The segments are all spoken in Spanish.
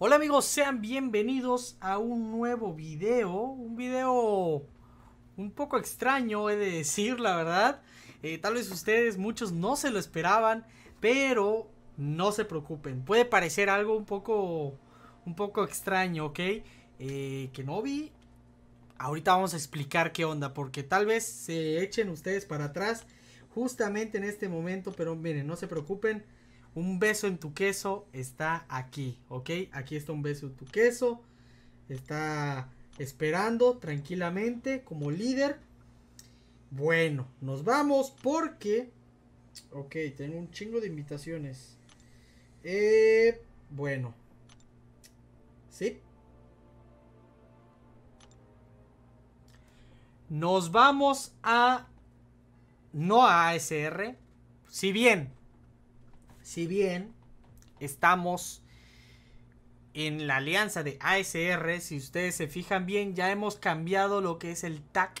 Hola amigos, sean bienvenidos a un nuevo video, un video un poco extraño he de decir la verdad, eh, tal vez ustedes muchos no se lo esperaban, pero no se preocupen, puede parecer algo un poco, un poco extraño, ¿ok? Eh, que no vi, ahorita vamos a explicar qué onda, porque tal vez se echen ustedes para atrás justamente en este momento, pero miren, no se preocupen, un beso en tu queso está aquí, ¿ok? Aquí está un beso en tu queso. Está esperando tranquilamente como líder. Bueno, nos vamos porque... Ok, tengo un chingo de invitaciones. Eh, bueno. ¿Sí? Nos vamos a... No a ASR. Si bien si bien estamos en la alianza de ASR, si ustedes se fijan bien, ya hemos cambiado lo que es el tag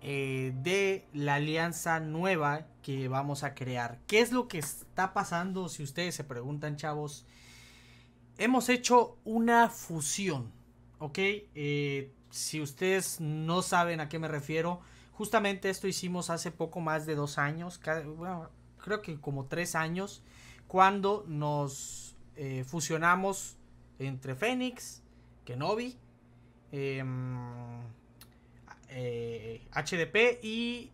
eh, de la alianza nueva que vamos a crear. ¿Qué es lo que está pasando? Si ustedes se preguntan, chavos, hemos hecho una fusión, ¿ok? Eh, si ustedes no saben a qué me refiero, justamente esto hicimos hace poco más de dos años, creo que como tres años, cuando nos eh, fusionamos entre Fénix, Kenobi, em, eh, HDP y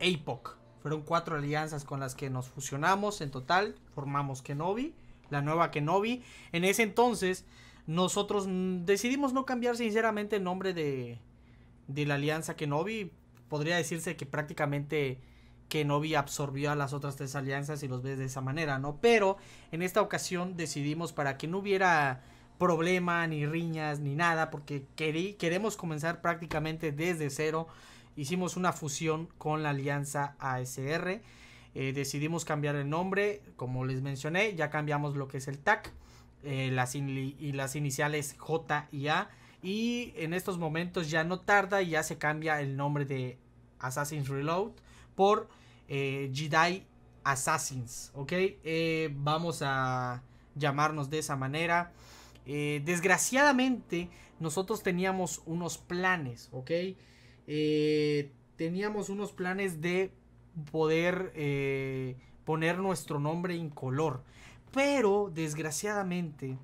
APOC. Fueron cuatro alianzas con las que nos fusionamos en total, formamos Kenobi, la nueva Kenobi. En ese entonces nosotros decidimos no cambiar sinceramente el nombre de, de la alianza Kenobi. Podría decirse que prácticamente que Novi absorbió a las otras tres alianzas y los ves de esa manera, ¿no? Pero en esta ocasión decidimos para que no hubiera problema, ni riñas, ni nada, porque queremos comenzar prácticamente desde cero. Hicimos una fusión con la alianza ASR. Eh, decidimos cambiar el nombre, como les mencioné, ya cambiamos lo que es el TAC eh, las y las iniciales J y A. Y en estos momentos ya no tarda y ya se cambia el nombre de Assassin's Reload por eh, Jedi Assassins, ¿ok? Eh, vamos a llamarnos de esa manera. Eh, desgraciadamente, nosotros teníamos unos planes, ¿ok? teníamos unos planes de poder poner nuestro nombre en color. Pero, desgraciadamente,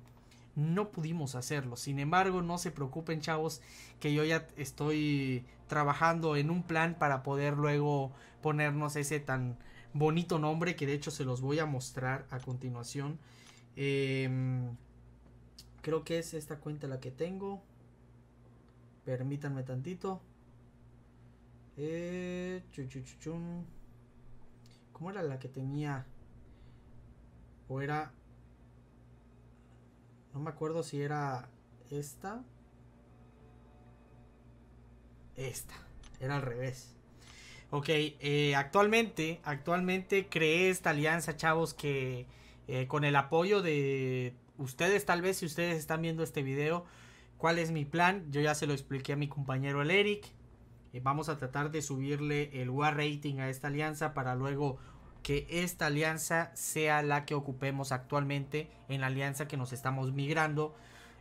no pudimos hacerlo. Sin embargo, no se preocupen chavos que yo ya estoy trabajando en un plan para poder luego ponernos ese tan bonito nombre que de hecho se los voy a mostrar a continuación. Em, creo que es esta cuenta la que tengo. Permítanme tantito. Eh, ¿Cómo era la que tenía? ¿O era no me acuerdo si era esta. Esta. Era al revés. Ok, eh, actualmente, actualmente creé esta alianza, chavos, que eh, con el apoyo de ustedes, tal vez si ustedes están viendo este video, cuál es mi plan. Yo ya se lo expliqué a mi compañero el Eric. Eh, vamos a tratar de subirle el war rating a esta alianza para luego que esta alianza sea la que ocupemos actualmente en la alianza que nos estamos migrando,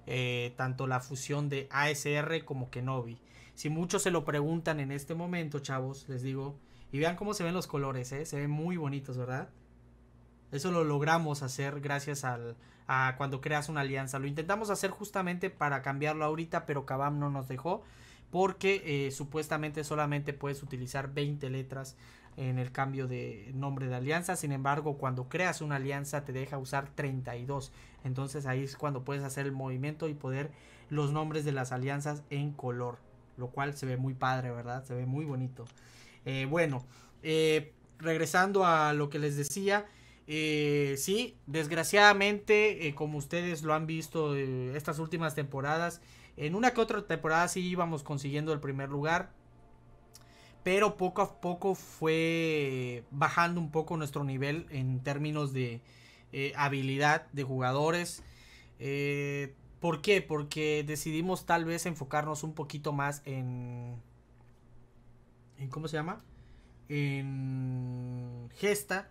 eh, tanto la fusión de ASR como Kenobi. Si muchos se lo preguntan en este momento, chavos, les digo, y vean cómo se ven los colores, eh, se ven muy bonitos, ¿verdad? Eso lo logramos hacer gracias al, a cuando creas una alianza. Lo intentamos hacer justamente para cambiarlo ahorita, pero Kabam no nos dejó porque eh, supuestamente solamente puedes utilizar 20 letras en el cambio de nombre de alianza. Sin embargo, cuando creas una alianza te deja usar 32. Entonces ahí es cuando puedes hacer el movimiento y poder los nombres de las alianzas en color. Lo cual se ve muy padre, ¿verdad? Se ve muy bonito. Eh, bueno, eh, regresando a lo que les decía. Eh, sí, desgraciadamente, eh, como ustedes lo han visto eh, estas últimas temporadas, en una que otra temporada sí íbamos consiguiendo el primer lugar, pero poco a poco fue bajando un poco nuestro nivel en términos de eh, habilidad de jugadores. ¿Por qué? Porque decidimos tal vez enfocarnos un poquito más en... ¿en ¿Cómo se llama? En gesta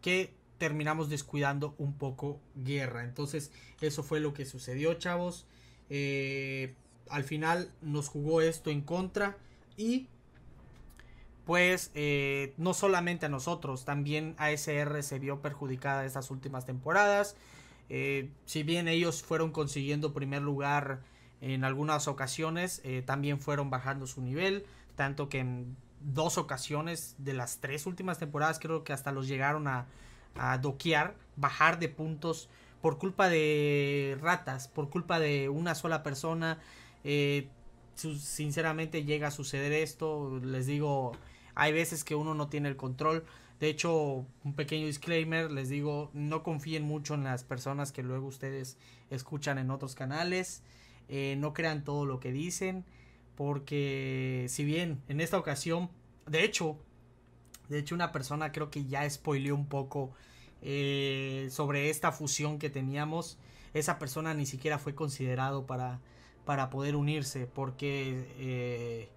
que terminamos descuidando un poco guerra. Entonces, eso fue lo que sucedió, chavos. Eh, al final nos jugó esto en contra y pues eh, no solamente a nosotros, también ASR se vio perjudicada estas últimas temporadas. Eh, si bien ellos fueron consiguiendo primer lugar en algunas ocasiones, también fueron bajando su nivel, tanto que en dos ocasiones de las tres últimas temporadas creo que hasta los llegaron a, a doquear, bajar de puntos por culpa de ratas, por culpa de una sola persona. Eh, sinceramente llega a suceder esto. Les digo, hay veces que uno no tiene el control. De hecho, un pequeño disclaimer, les digo, no confíen mucho en las personas que luego ustedes escuchan en otros canales. Eh, no crean todo lo que dicen, porque si bien en esta ocasión, de hecho, de hecho, una persona creo que ya spoileó un poco eh, sobre esta fusión que teníamos. Esa persona ni siquiera fue considerado para, para poder unirse, porque eh,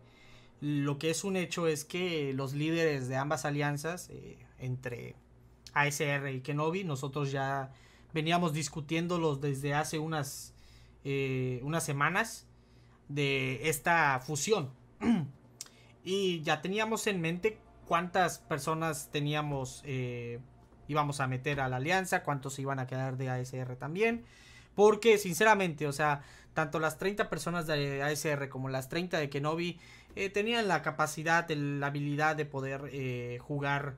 lo que es un hecho es que los líderes de ambas alianzas, eh, entre ASR y Kenobi, nosotros ya veníamos discutiéndolos desde hace unas, unas semanas de esta fusión. y ya teníamos en mente cuántas personas teníamos, eh, íbamos a meter a la alianza, cuántos iban a quedar de ASR también. Porque sinceramente, o sea, tanto las 30 personas de ASR como las 30 de Kenobi eh, tenían la capacidad, la habilidad de poder eh, jugar,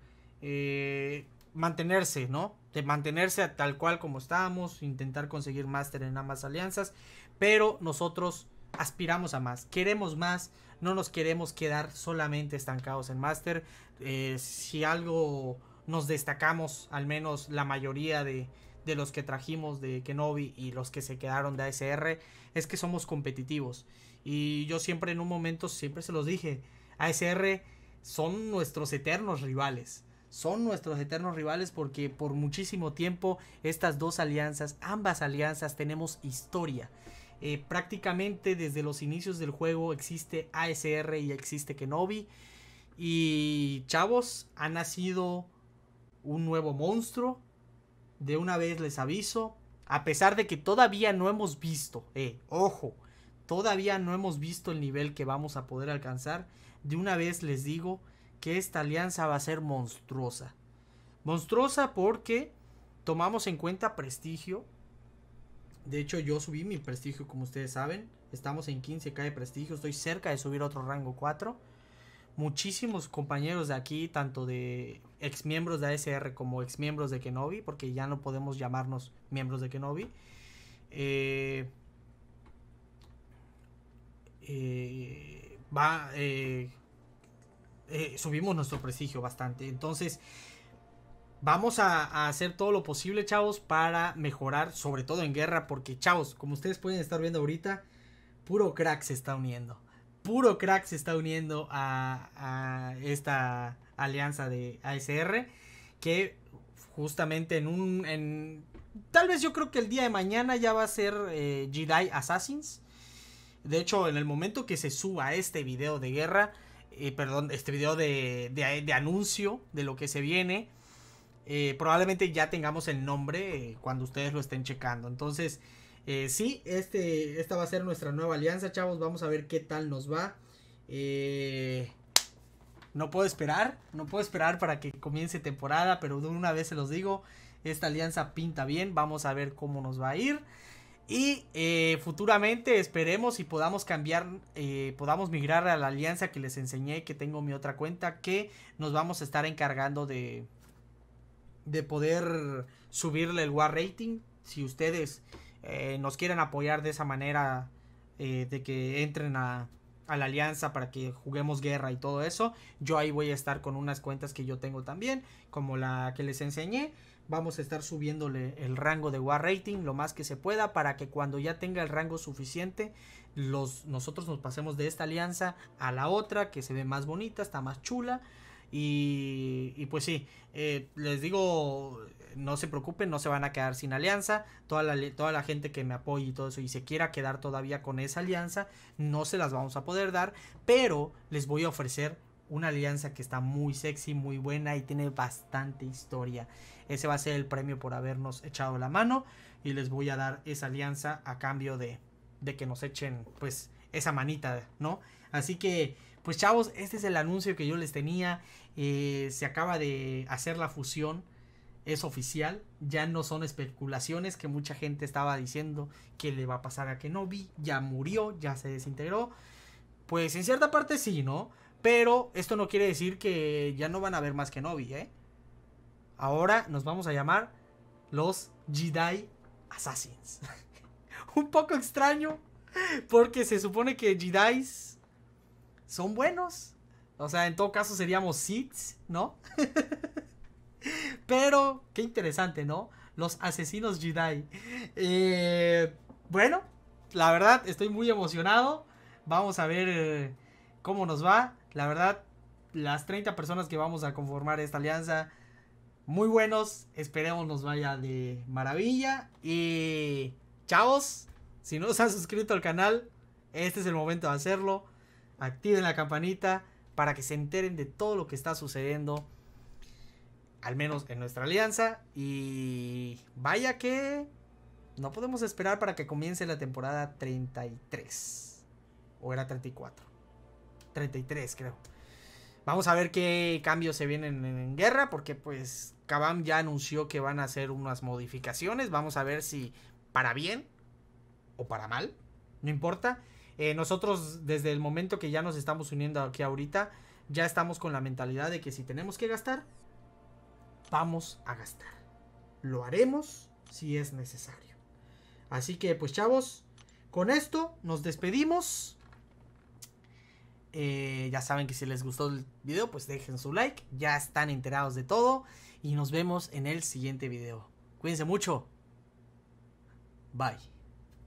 mantenerse, ¿no? De mantenerse tal cual como estábamos, intentar conseguir máster en ambas alianzas. Pero nosotros aspiramos a más, queremos más, no nos queremos quedar solamente estancados en Master. Eh, si algo nos destacamos, al menos la mayoría de, de los que trajimos de Kenobi y los que se quedaron de ASR, es que somos competitivos. Y yo siempre en un momento, siempre se los dije, ASR son nuestros eternos rivales. Son nuestros eternos rivales porque por muchísimo tiempo estas dos alianzas, ambas alianzas, tenemos historia. Eh, prácticamente desde los inicios del juego existe ASR y existe Kenobi. Y chavos, ha nacido un nuevo monstruo. De una vez les aviso. A pesar de que todavía no hemos visto, eh, ojo, todavía no hemos visto el nivel que vamos a poder alcanzar. De una vez les digo que esta alianza va a ser monstruosa. Monstruosa porque tomamos en cuenta prestigio, de hecho, yo subí mi prestigio, como ustedes saben. Estamos en 15k de prestigio. Estoy cerca de subir otro rango 4. Muchísimos compañeros de aquí, tanto de ex miembros de ASR como ex miembros de Kenobi, porque ya no podemos llamarnos miembros de Kenobi. Eh, eh va, eh, eh, subimos nuestro prestigio bastante. Entonces, Vamos a, hacer todo lo posible, chavos, para mejorar, sobre todo en guerra, porque, chavos, como ustedes pueden estar viendo ahorita, puro crack se está uniendo. Puro crack se está uniendo a, esta alianza de ASR, que justamente en un... En, tal vez yo creo que el día de mañana ya va a ser eh, Jedi Assassins. De hecho, en el momento que se suba este video de guerra, eh, perdón, este video de anuncio de lo que se viene eh, probablemente ya tengamos el nombre eh, cuando ustedes lo estén checando. Entonces, eh, sí, este, esta va a ser nuestra nueva alianza, chavos. Vamos a ver qué tal nos va. no puedo esperar, no puedo esperar para que comience temporada, pero de una vez se los digo, esta alianza pinta bien. Vamos a ver cómo nos va a ir. Y futuramente esperemos y podamos cambiar, podamos migrar a la alianza que les enseñé, que tengo mi otra cuenta, que nos vamos a estar encargando de, de poder subirle el War Rating. Si ustedes eh, nos quieren apoyar de esa manera, eh, de que entren a, a la alianza para que juguemos guerra y todo eso. Yo ahí voy a estar con unas cuentas que yo tengo también, como la que les enseñé. Vamos a estar subiéndole el rango de War Rating lo más que se pueda para que cuando ya tenga el rango suficiente, los, nosotros nos pasemos de esta alianza a la otra que se ve más bonita, está más chula. Y, pues sí, eh, les digo, no se preocupen, no se van a quedar sin alianza. Toda la, toda la gente que me apoye y todo eso y se quiera quedar todavía con esa alianza, no se las vamos a poder dar, pero les voy a ofrecer una alianza que está muy sexy, muy buena y tiene bastante historia. Ese va a ser el premio por habernos echado la mano y les voy a dar esa alianza a cambio de, de que nos echen pues esa manita, ¿no? Así que pues chavos, este es el anuncio que yo les tenía. Eh, se acaba de hacer la fusión. Es oficial. Ya no son especulaciones que mucha gente estaba diciendo que le va a pasar a Kenobi. Ya murió, ya se desintegró. Pues en cierta parte sí, ¿no? Pero esto no quiere decir que ya no van a haber más Kenobi, ¿eh? Ahora nos vamos a llamar los Jedi Assassins. Un poco extraño, porque se supone que Jedi son buenos. O sea, en todo caso seríamos Sith, ¿no? Pero, qué interesante, ¿no? Los asesinos Jedi. Eh, bueno, la verdad, estoy muy emocionado. Vamos a ver eh, cómo nos va. La verdad, las 30 personas que vamos a conformar esta alianza, muy buenos. Esperemos nos vaya de maravilla. Y, chavos, si no se han suscrito al canal, este es el momento de hacerlo activen la campanita para que se enteren de todo lo que está sucediendo, al menos en nuestra alianza. Y vaya que no podemos esperar para que comience la temporada 33. O era 34. 33 creo. Vamos a ver qué cambios se vienen en, guerra, porque pues Kabam ya anunció que van a hacer unas modificaciones. Vamos a ver si para bien o para mal, no importa. Eh, nosotros desde el momento que ya nos estamos uniendo aquí ahorita, ya estamos con la mentalidad de que si tenemos que gastar, vamos a gastar. Lo haremos si es necesario. Así que pues chavos, con esto nos despedimos. Eh, ya saben que si les gustó el video, pues dejen su like. Ya están enterados de todo. Y nos vemos en el siguiente video. Cuídense mucho. Bye.